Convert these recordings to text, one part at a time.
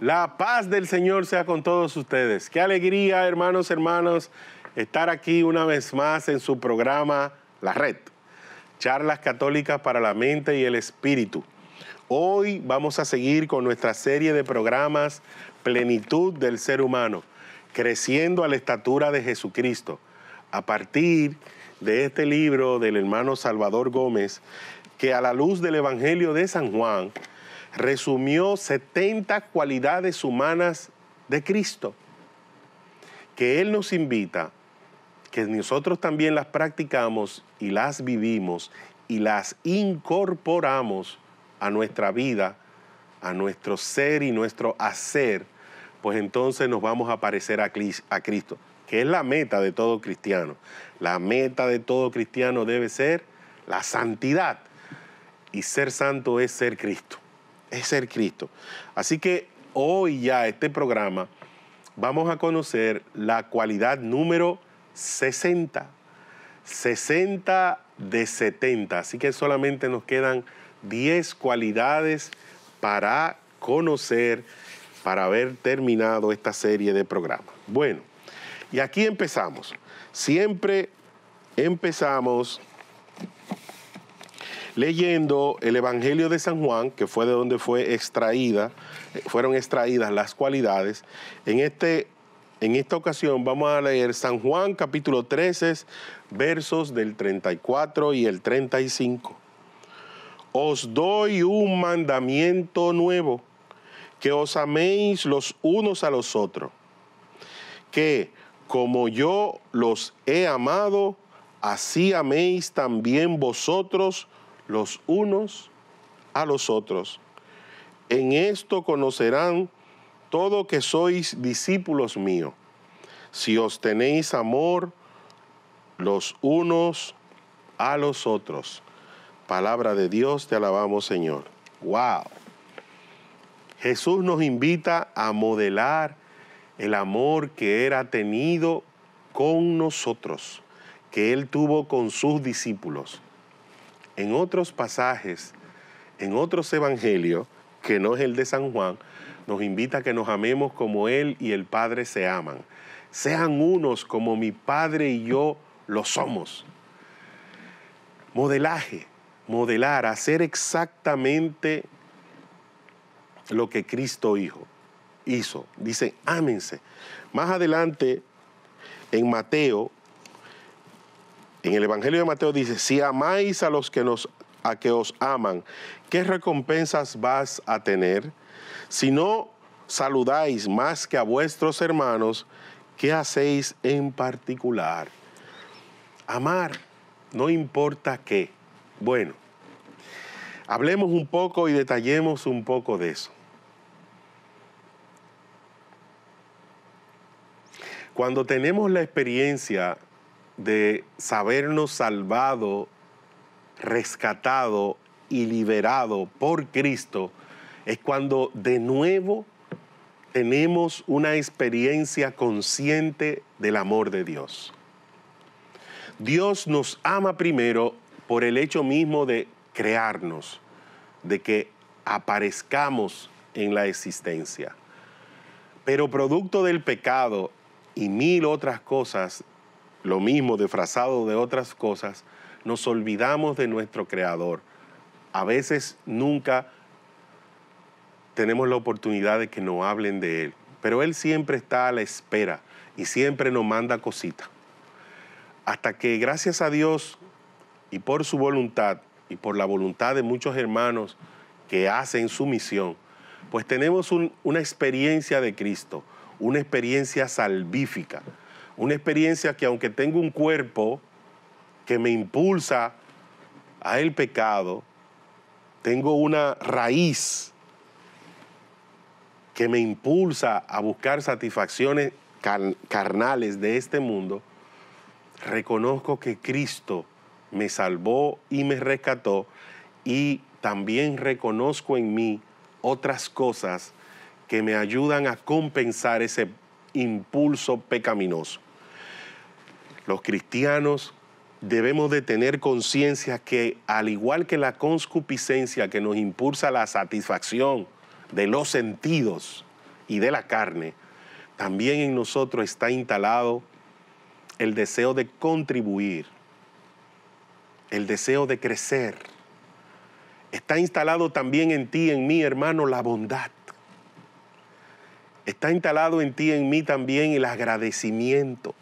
La paz del Señor sea con todos ustedes. Qué alegría, hermanos, hermanos, estar aquí una vez más en su programa La Red. Charlas católicas para la mente y el espíritu. Hoy vamos a seguir con nuestra serie de programas Plenitud del Ser Humano, creciendo a la estatura de Jesucristo, a partir de este libro del hermano Salvador Gómez, que a la luz del Evangelio de San Juan, resumió 70 cualidades humanas de Cristo, que Él nos invita, que nosotros también las practicamos y las vivimos y las incorporamos a nuestra vida, a nuestro ser y nuestro hacer, pues entonces nos vamos a parecer a Cristo, que es la meta de todo cristiano. La meta de todo cristiano debe ser la santidad. Y ser santo es ser Cristo es ser Cristo. Así que hoy ya este programa vamos a conocer la cualidad número 60. 60 de 70. Así que solamente nos quedan 10 cualidades para conocer, para haber terminado esta serie de programas. Bueno, y aquí empezamos. Siempre empezamos leyendo el Evangelio de San Juan, que fue de donde fue extraída, eh, fueron extraídas las cualidades. En, este, en esta ocasión vamos a leer San Juan capítulo 13, versos del 34 y el 35. Os doy un mandamiento nuevo, que os améis los unos a los otros, que como yo los he amado, así améis también vosotros los unos a los otros. En esto conocerán todo que sois discípulos míos, si os tenéis amor los unos a los otros. Palabra de Dios, te alabamos Señor. ¡Wow! Jesús nos invita a modelar el amor que era tenido con nosotros, que Él tuvo con sus discípulos en otros pasajes, en otros evangelios, que no es el de San Juan, nos invita a que nos amemos como Él y el Padre se aman. Sean unos como mi Padre y yo lo somos. Modelaje, modelar, hacer exactamente lo que Cristo hizo. hizo. Dice, ámense. Más adelante, en Mateo en el Evangelio de Mateo dice, si amáis a los que, nos, a que os aman, ¿qué recompensas vas a tener? Si no saludáis más que a vuestros hermanos, ¿qué hacéis en particular? Amar, no importa qué. Bueno, hablemos un poco y detallemos un poco de eso. Cuando tenemos la experiencia de sabernos salvado, rescatado y liberado por Cristo, es cuando de nuevo tenemos una experiencia consciente del amor de Dios. Dios nos ama primero por el hecho mismo de crearnos, de que aparezcamos en la existencia. Pero producto del pecado y mil otras cosas lo mismo disfrazado de otras cosas, nos olvidamos de nuestro creador. A veces nunca tenemos la oportunidad de que nos hablen de él, pero él siempre está a la espera y siempre nos manda cositas. Hasta que gracias a Dios y por su voluntad y por la voluntad de muchos hermanos que hacen su misión, pues tenemos una experiencia de Cristo, una experiencia salvífica. Una experiencia que aunque tengo un cuerpo que me impulsa a el pecado, tengo una raíz que me impulsa a buscar satisfacciones carnales de este mundo, reconozco que Cristo me salvó y me rescató y también reconozco en mí otras cosas que me ayudan a compensar ese impulso pecaminoso. Los cristianos debemos de tener conciencia que al igual que la conscupiscencia que nos impulsa la satisfacción de los sentidos y de la carne, también en nosotros está instalado el deseo de contribuir, el deseo de crecer. Está instalado también en ti, en mí, hermano, la bondad. Está instalado en ti, en mí también el agradecimiento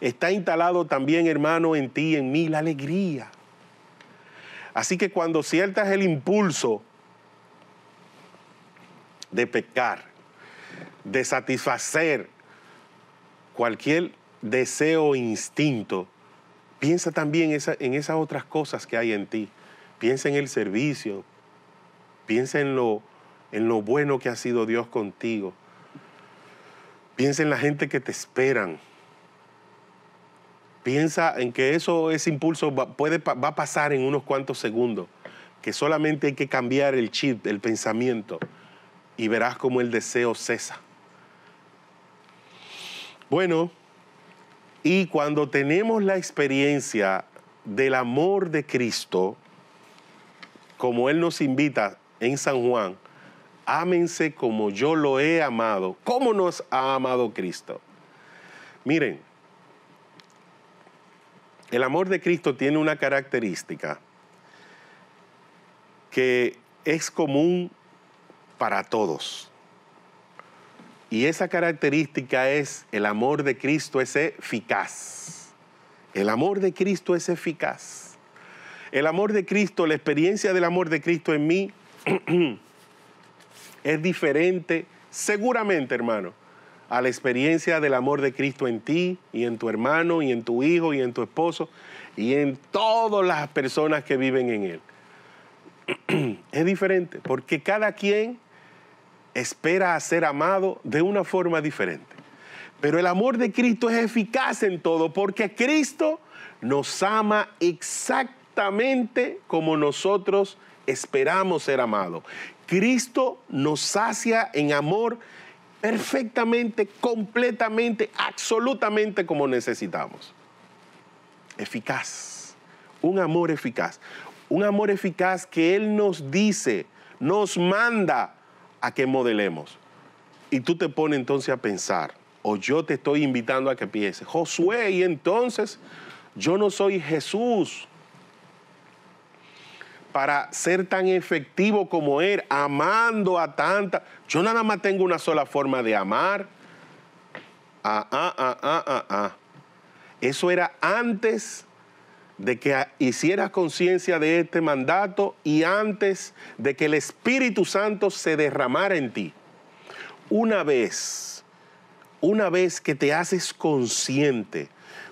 está instalado también, hermano, en ti, en mí, la alegría. Así que cuando sientas el impulso de pecar, de satisfacer cualquier deseo o instinto, piensa también en esas otras cosas que hay en ti. Piensa en el servicio, piensa en lo, en lo bueno que ha sido Dios contigo. Piensa en la gente que te esperan, Piensa en que eso, ese impulso va, puede, va a pasar en unos cuantos segundos, que solamente hay que cambiar el chip, el pensamiento, y verás cómo el deseo cesa. Bueno, y cuando tenemos la experiencia del amor de Cristo, como Él nos invita en San Juan, ámense como yo lo he amado, como nos ha amado Cristo. Miren, el amor de Cristo tiene una característica que es común para todos. Y esa característica es el amor de Cristo es eficaz. El amor de Cristo es eficaz. El amor de Cristo, la experiencia del amor de Cristo en mí es diferente, seguramente hermano, a la experiencia del amor de Cristo en ti y en tu hermano y en tu hijo y en tu esposo y en todas las personas que viven en Él. Es diferente porque cada quien espera a ser amado de una forma diferente. Pero el amor de Cristo es eficaz en todo porque Cristo nos ama exactamente como nosotros esperamos ser amados. Cristo nos sacia en amor perfectamente, completamente, absolutamente como necesitamos. Eficaz, un amor eficaz, un amor eficaz que Él nos dice, nos manda a que modelemos. Y tú te pones entonces a pensar, o yo te estoy invitando a que pienses, Josué, y entonces yo no soy Jesús, para ser tan efectivo como él, amando a tanta. Yo nada más tengo una sola forma de amar. Ah, ah, ah, Eso era antes de que hicieras conciencia de este mandato y antes de que el Espíritu Santo se derramara en ti. Una vez, una vez que te haces consciente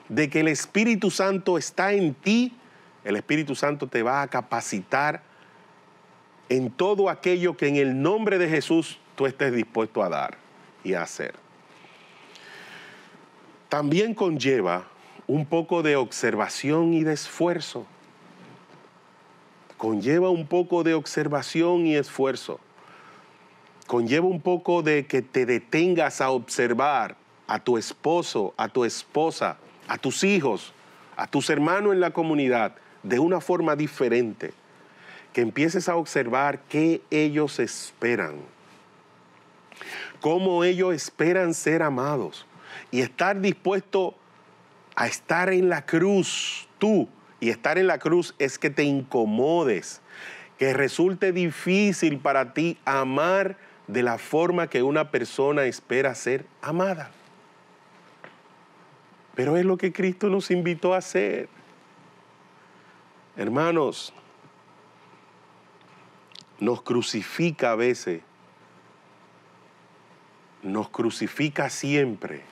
de que el Espíritu Santo está en ti, el Espíritu Santo te va a capacitar en todo aquello que en el nombre de Jesús tú estés dispuesto a dar y a hacer. También conlleva un poco de observación y de esfuerzo. Conlleva un poco de observación y esfuerzo. Conlleva un poco de que te detengas a observar a tu esposo, a tu esposa, a tus hijos, a tus hermanos en la comunidad, de una forma diferente, que empieces a observar qué ellos esperan, cómo ellos esperan ser amados y estar dispuesto a estar en la cruz, tú, y estar en la cruz es que te incomodes, que resulte difícil para ti amar de la forma que una persona espera ser amada. Pero es lo que Cristo nos invitó a hacer. Hermanos, nos crucifica a veces, nos crucifica siempre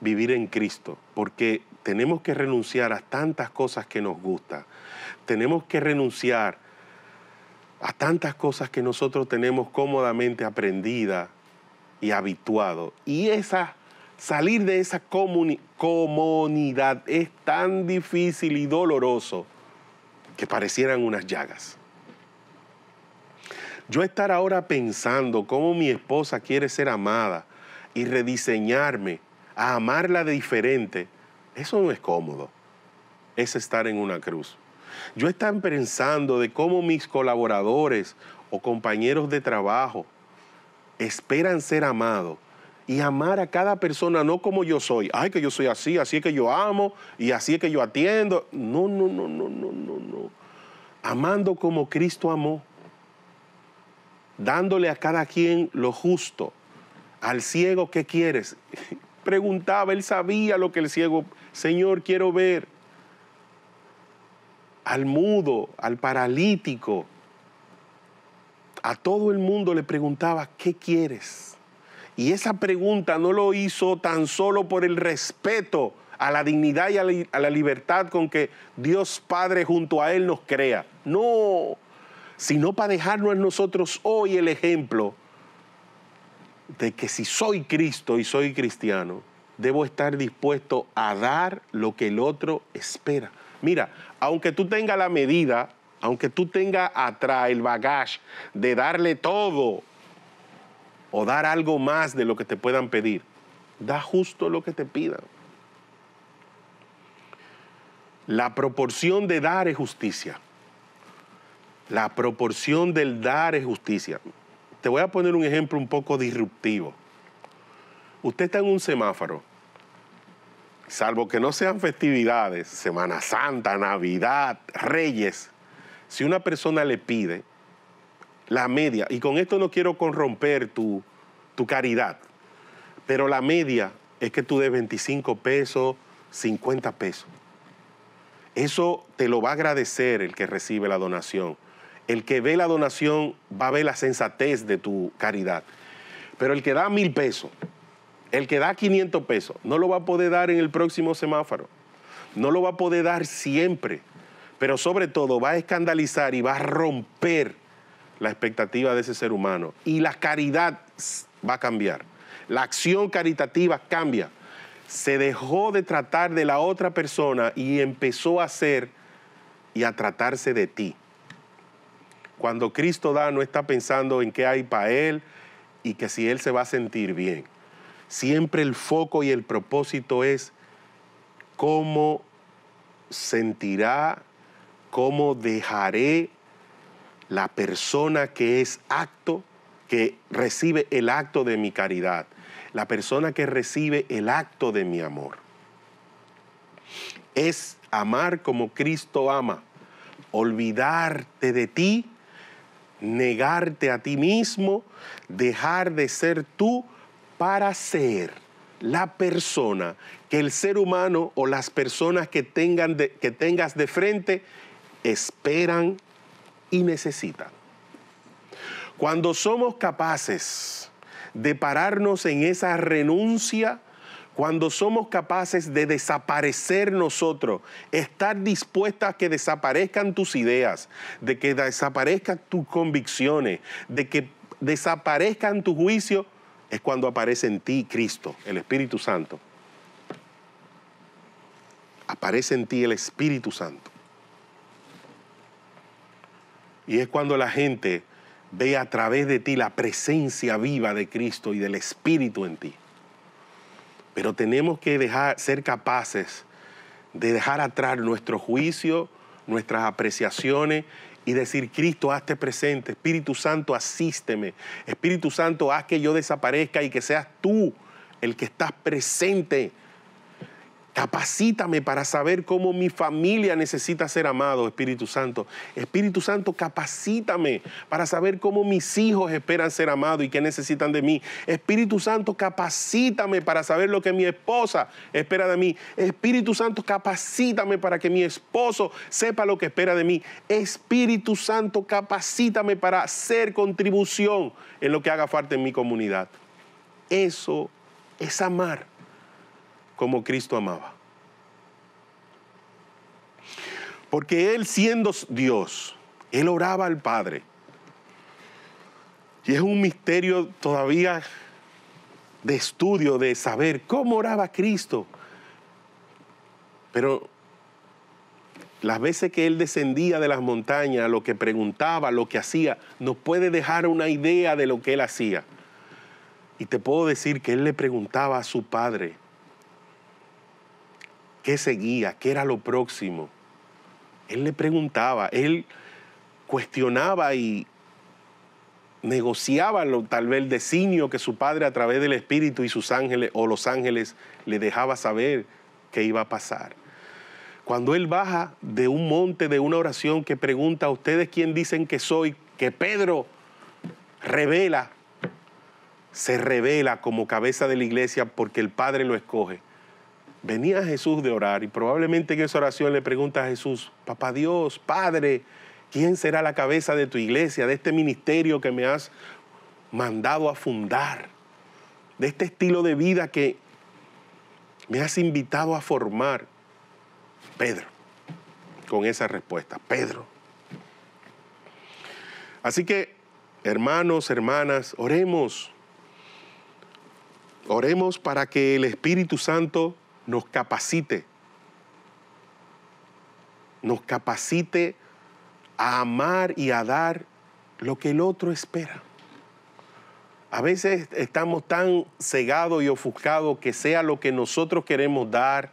vivir en Cristo, porque tenemos que renunciar a tantas cosas que nos gustan, tenemos que renunciar a tantas cosas que nosotros tenemos cómodamente aprendida y habituado. Y esas salir de esa comunidad es tan difícil y doloroso que parecieran unas llagas. Yo estar ahora pensando cómo mi esposa quiere ser amada y rediseñarme a amarla de diferente, eso no es cómodo. Es estar en una cruz. Yo estar pensando de cómo mis colaboradores o compañeros de trabajo esperan ser amados y amar a cada persona no como yo soy. Ay, que yo soy así, así es que yo amo y así es que yo atiendo. No, no, no, no, no, no, no. Amando como Cristo amó. Dándole a cada quien lo justo. Al ciego, ¿qué quieres? Preguntaba, él sabía lo que el ciego, Señor, quiero ver. Al mudo, al paralítico. A todo el mundo le preguntaba, ¿qué quieres? Y esa pregunta no lo hizo tan solo por el respeto a la dignidad y a la, libertad con que Dios Padre junto a Él nos crea. No, sino para dejarnos nosotros hoy el ejemplo de que si soy Cristo y soy cristiano, debo estar dispuesto a dar lo que el otro espera. Mira, aunque tú tengas la medida, aunque tú tengas atrás el bagaje de darle todo o dar algo más de lo que te puedan pedir. Da justo lo que te pidan. La proporción de dar es justicia. La proporción del dar es justicia. Te voy a poner un ejemplo un poco disruptivo. Usted está en un semáforo, salvo que no sean festividades, Semana Santa, Navidad, Reyes. Si una persona le pide la media, y con esto no quiero corromper tu, caridad, pero la media es que tú des 25 pesos, 50 pesos. Eso te lo va a agradecer el que recibe la donación. El que ve la donación va a ver la sensatez de tu caridad. Pero el que da mil pesos, el que da 500 pesos, no lo va a poder dar en el próximo semáforo. No lo va a poder dar siempre. Pero sobre todo va a escandalizar y va a romper la expectativa de ese ser humano. Y la caridad va a cambiar. La acción caritativa cambia. Se dejó de tratar de la otra persona y empezó a ser y a tratarse de ti. Cuando Cristo da, no está pensando en qué hay para Él y que si Él se va a sentir bien. Siempre el foco y el propósito es cómo sentirá, cómo dejaré la persona que es acto, que recibe el acto de mi caridad, la persona que recibe el acto de mi amor. Es amar como Cristo ama, olvidarte de ti, negarte a ti mismo, dejar de ser tú para ser la persona que el ser humano o las personas que, tengan que tengas de frente esperan y necesitan. Cuando somos capaces de pararnos en esa renuncia, cuando somos capaces de desaparecer nosotros, estar dispuestas a que desaparezcan tus ideas, de que desaparezcan tus convicciones, de que desaparezcan tus juicios, es cuando aparece en ti Cristo, el Espíritu Santo. Aparece en ti el Espíritu Santo. Y es cuando la gente ve a través de ti la presencia viva de Cristo y del Espíritu en ti. Pero tenemos que ser capaces de dejar atrás nuestro juicio, nuestras apreciaciones y decir, Cristo, hazte presente, Espíritu Santo, asísteme, Espíritu Santo, haz que yo desaparezca y que seas tú el que estás presente Capacítame para saber cómo mi familia necesita ser amado, Espíritu Santo. Espíritu Santo, capacítame para saber cómo mis hijos esperan ser amados y qué necesitan de mí. Espíritu Santo, capacítame para saber lo que mi esposa espera de mí. Espíritu Santo, capacítame para que mi esposo sepa lo que espera de mí. Espíritu Santo, capacítame para hacer contribución en lo que haga falta en mi comunidad. Eso es amar como Cristo amaba. Porque Él siendo Dios, Él oraba al Padre. Y es un misterio todavía de estudio, de saber cómo oraba Cristo. Pero las veces que Él descendía de las montañas, lo que preguntaba, lo que hacía, nos puede dejar una idea de lo que Él hacía. Y te puedo decir que Él le preguntaba a su Padre, qué seguía, qué era lo próximo. Él le preguntaba, él cuestionaba y negociaba lo, tal vez el designio que su padre a través del Espíritu y sus ángeles o los ángeles le dejaba saber qué iba a pasar. Cuando él baja de un monte, de una oración que pregunta a ustedes quién dicen que soy, que Pedro revela, se revela como cabeza de la iglesia porque el Padre lo escoge venía Jesús de orar y probablemente en esa oración le pregunta a Jesús, papá Dios, Padre, ¿quién será la cabeza de tu iglesia, de este ministerio que me has mandado a fundar, de este estilo de vida que me has invitado a formar? Pedro, con esa respuesta, Pedro. Así que, hermanos, hermanas, oremos. Oremos para que el Espíritu Santo nos capacite. Nos capacite a amar y a dar lo que el otro espera. A veces estamos tan cegados y ofuscados que sea lo que nosotros queremos dar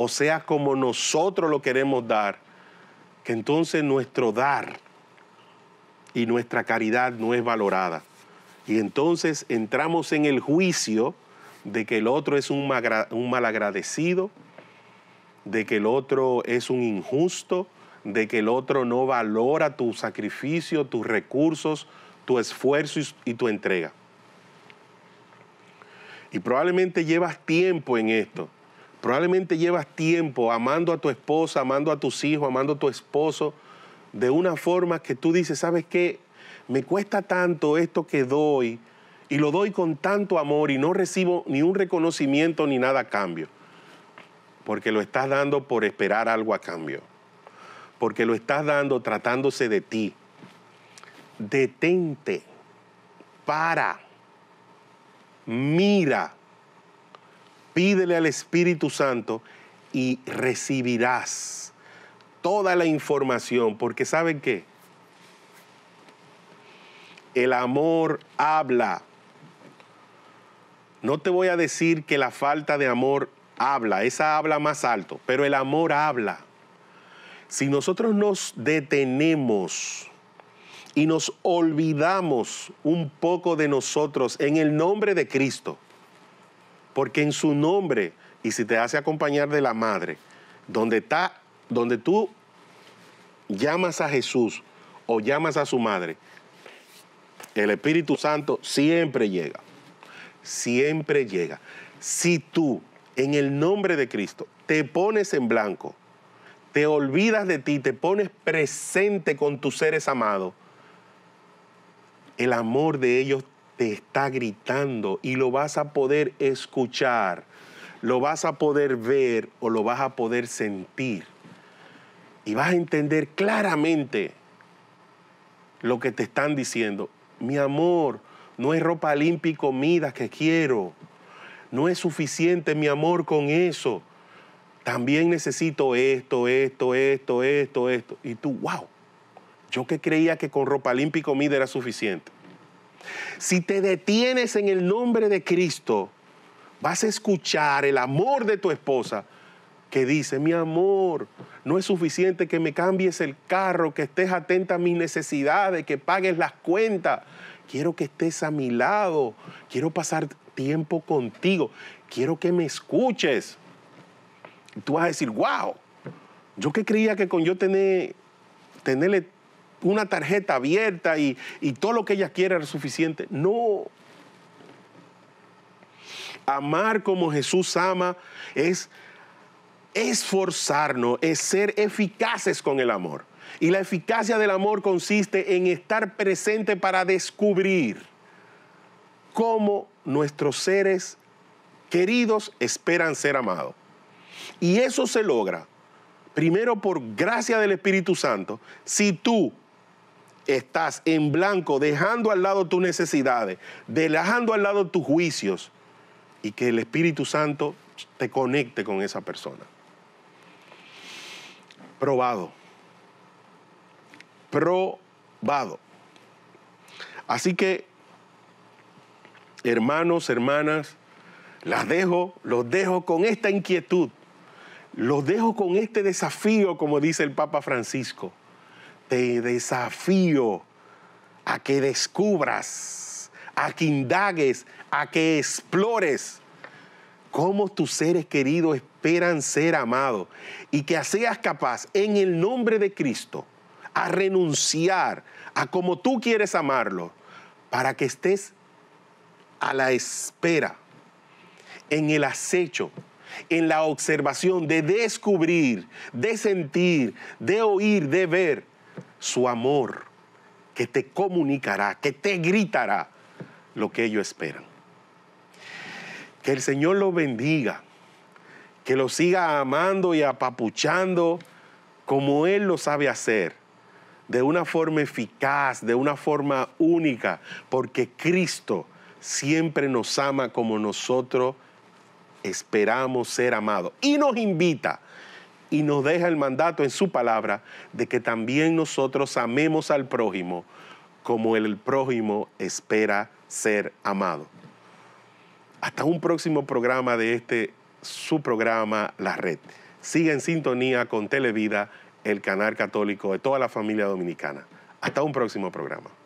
o sea como nosotros lo queremos dar, que entonces nuestro dar y nuestra caridad no es valorada. Y entonces entramos en el juicio de que el otro es un, malagradecido, de que el otro es un injusto, de que el otro no valora tu sacrificio, tus recursos, tu esfuerzo y, tu entrega. Y probablemente llevas tiempo en esto. Probablemente llevas tiempo amando a tu esposa, amando a tus hijos, amando a tu esposo, de una forma que tú dices, ¿sabes qué? Me cuesta tanto esto que doy, y lo doy con tanto amor y no recibo ni un reconocimiento ni nada a cambio. Porque lo estás dando por esperar algo a cambio. Porque lo estás dando tratándose de ti. Detente, para, mira, pídele al Espíritu Santo y recibirás toda la información. Porque ¿saben qué? El amor habla no te voy a decir que la falta de amor habla, esa habla más alto, pero el amor habla. Si nosotros nos detenemos y nos olvidamos un poco de nosotros en el nombre de Cristo, porque en su nombre, y si te hace acompañar de la madre, donde está, donde tú llamas a Jesús o llamas a su madre, el Espíritu Santo siempre llega siempre llega. Si tú, en el nombre de Cristo, te pones en blanco, te olvidas de ti, te pones presente con tus seres amados, el amor de ellos te está gritando y lo vas a poder escuchar, lo vas a poder ver o lo vas a poder sentir. Y vas a entender claramente lo que te están diciendo. Mi amor, no es ropa limpia y comida que quiero. No es suficiente mi amor con eso. También necesito esto, esto, esto, esto, esto. Y tú, wow, yo que creía que con ropa limpia y comida era suficiente. Si te detienes en el nombre de Cristo, vas a escuchar el amor de tu esposa que dice, mi amor, no es suficiente que me cambies el carro, que estés atenta a mis necesidades, que pagues las cuentas, quiero que estés a mi lado, quiero pasar tiempo contigo, quiero que me escuches. tú vas a decir, wow, yo que creía que con yo tener, tenerle una tarjeta abierta y todo lo que ella quiera era suficiente. No. Amar como Jesús ama es esforzarnos, es ser eficaces con el amor. Y la eficacia del amor consiste en estar presente para descubrir cómo nuestros seres queridos esperan ser amados. Y eso se logra primero por gracia del Espíritu Santo si tú estás en blanco dejando al lado tus necesidades, dejando al lado tus juicios y que el Espíritu Santo te conecte con esa persona. Probado probado. Así que, hermanos, hermanas, las dejo, los dejo con esta inquietud, los dejo con este desafío, como dice el Papa Francisco. Te desafío a que descubras, a que indagues, a que explores cómo tus seres queridos esperan ser amados y que seas capaz en el nombre de Cristo a renunciar a como tú quieres amarlo para que estés a la espera, en el acecho, en la observación de descubrir, de sentir, de oír, de ver su amor que te comunicará, que te gritará lo que ellos esperan. Que el Señor lo bendiga, que lo siga amando y apapuchando como Él lo sabe hacer de una forma eficaz, de una forma única, porque Cristo siempre nos ama como nosotros esperamos ser amados y nos invita y nos deja el mandato en su palabra de que también nosotros amemos al prójimo como el prójimo espera ser amado. Hasta un próximo programa de este, su programa La Red. Sigue en sintonía con Televida el canal católico de toda la familia dominicana. Hasta un próximo programa.